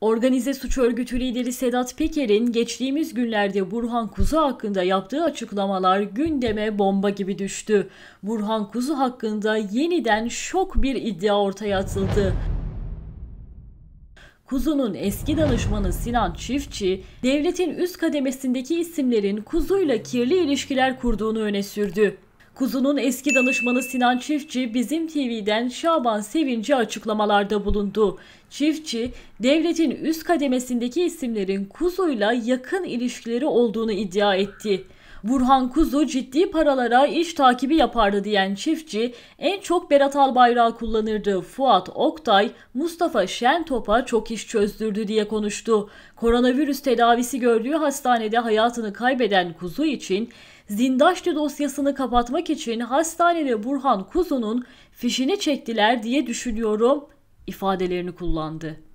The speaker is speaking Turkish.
Organize suç örgütü lideri Sedat Peker'in geçtiğimiz günlerde Burhan Kuzu hakkında yaptığı açıklamalar gündeme bomba gibi düştü. Burhan Kuzu hakkında yeniden şok bir iddia ortaya atıldı. Kuzu'nun eski danışmanı Sinan Çiftçi, devletin üst kademesindeki isimlerin Kuzu'yla kirli ilişkiler kurduğunu öne sürdü. Kuzu'nun eski danışmanı Sinan Çiftçi bizim TV'den Şaban Sevinci açıklamalarda bulundu. Çiftçi, devletin üst kademesindeki isimlerin Kuzu'yla yakın ilişkileri olduğunu iddia etti. Burhan Kuzu ciddi paralara iş takibi yapardı diyen çiftçi en çok Berat Albayrak kullanırdı. Fuat Oktay, Mustafa Şentop'a çok iş çözdürdü diye konuştu. Koronavirüs tedavisi gördüğü hastanede hayatını kaybeden Kuzu için Zindaşlı dosyasını kapatmak için hastanede Burhan Kuzu'nun fişini çektiler diye düşünüyorum ifadelerini kullandı.